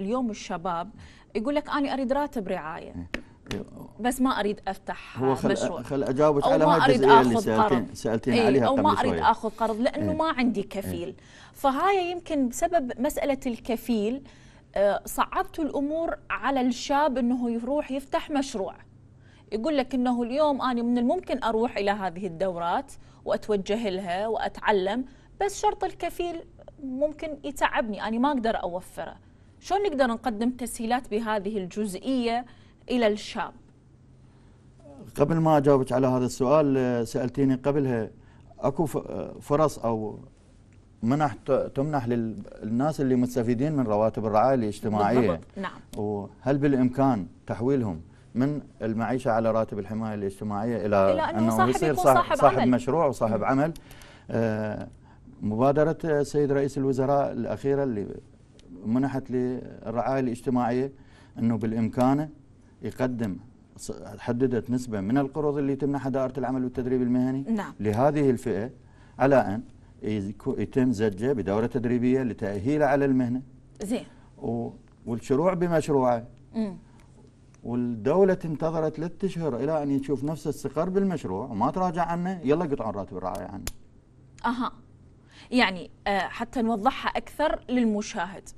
اليوم الشباب يقول لك انا اريد راتب رعايه بس ما اريد افتح هو خل مشروع خل اجاوبك على ما اريد اخذ سألتين قرض سالتين ايه عليها او ما اريد شوية. اخذ قرض لانه ايه ما عندي كفيل ايه فهاي يمكن بسبب مساله الكفيل آه، صعبت الامور على الشاب انه يروح يفتح مشروع يقول لك انه اليوم انا من الممكن اروح الى هذه الدورات واتوجه لها واتعلم بس شرط الكفيل ممكن يتعبني انا ما اقدر اوفره شلون نقدر نقدم تسهيلات بهذه الجزئية إلى الشاب قبل ما أجاوبك على هذا السؤال آه، سألتيني قبلها أكو آه، فرص أو منح تمنح للناس اللي مستفيدين من رواتب الرعاية الاجتماعية بالضبط. نعم وهل بالإمكان تحويلهم من المعيشة على راتب الحماية الاجتماعية إلى, إلى أنه, أنه يصير صاحب, صاحب عمل. مشروع وصاحب عمل آه، مبادرة السيد رئيس الوزراء الأخيرة اللي منحت للرعايه الاجتماعيه انه بالامكانه يقدم حددت نسبه من القروض اللي تمنحها دائره العمل والتدريب المهني نعم. لهذه الفئه على ان يتم زجه بدوره تدريبيه لتاهيله على المهنه زين والشروع بمشروعه امم والدوله انتظرت ثلاث اشهر الى ان يشوف نفس استقر بالمشروع وما تراجع عنه يلا قطعون راتب الرعايه عنه. اها يعني آه، حتى نوضحها اكثر للمشاهد.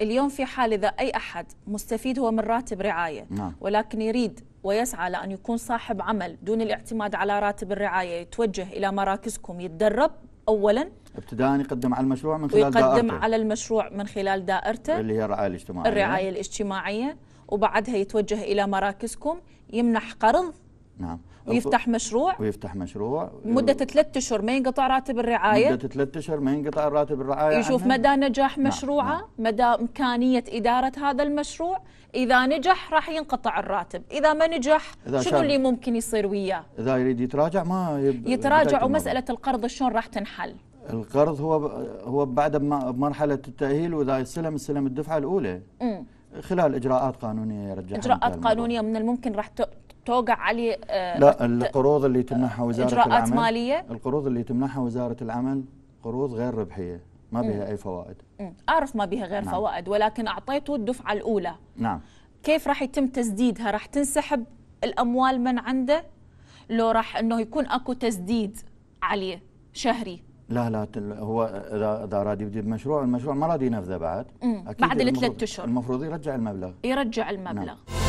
اليوم في حال إذا أي أحد مستفيد هو من راتب رعاية نعم. ولكن يريد ويسعى لأن يكون صاحب عمل دون الاعتماد على راتب الرعاية يتوجه إلى مراكزكم يتدرب أولا ابتداء يقدم على المشروع من خلال ويقدم دائرته يقدم على المشروع من خلال دائرته اللي هي الرعاية الاجتماعية الرعاية الاجتماعية وبعدها يتوجه إلى مراكزكم يمنح قرض نعم ويفتح مشروع ويفتح مشروع مدة ثلاثة أشهر ما ينقطع راتب الرعاية مدة ثلاثة أشهر ما ينقطع راتب الرعاية يشوف عنها. مدى نجاح نعم، مشروعه نعم. مدى إمكانية إدارة هذا المشروع إذا نجح راح ينقطع الراتب إذا ما نجح إذا شنو اللي ممكن يصير وياه إذا يريد يتراجع ما يب... يتراجع ومسألة القرض شلون راح تنحل القرض هو هو بعد بمرحلة التأهيل وإذا يستلم السلم الدفعة الأولى م. خلال اجراءات قانونيه رجال اجراءات قانونيه من الممكن راح توقع عليه آه، لا القروض اللي تمنحها وزاره إجراءات العمل اجراءات ماليه القروض اللي تمنحها وزاره العمل قروض غير ربحيه ما بها اي فوائد اعرف ما بها غير نعم. فوائد ولكن اعطيته الدفعه الاولى نعم كيف راح يتم تسديدها راح تنسحب الاموال من عنده لو راح انه يكون اكو تسديد عليه شهري لا لا هو اذا اذا راد يبدي بمشروع المشروع ما راد ينفذه بعد أكيد بعد الثلاث اشهر المفروض يرجع المبلغ يرجع المبلغ نعم.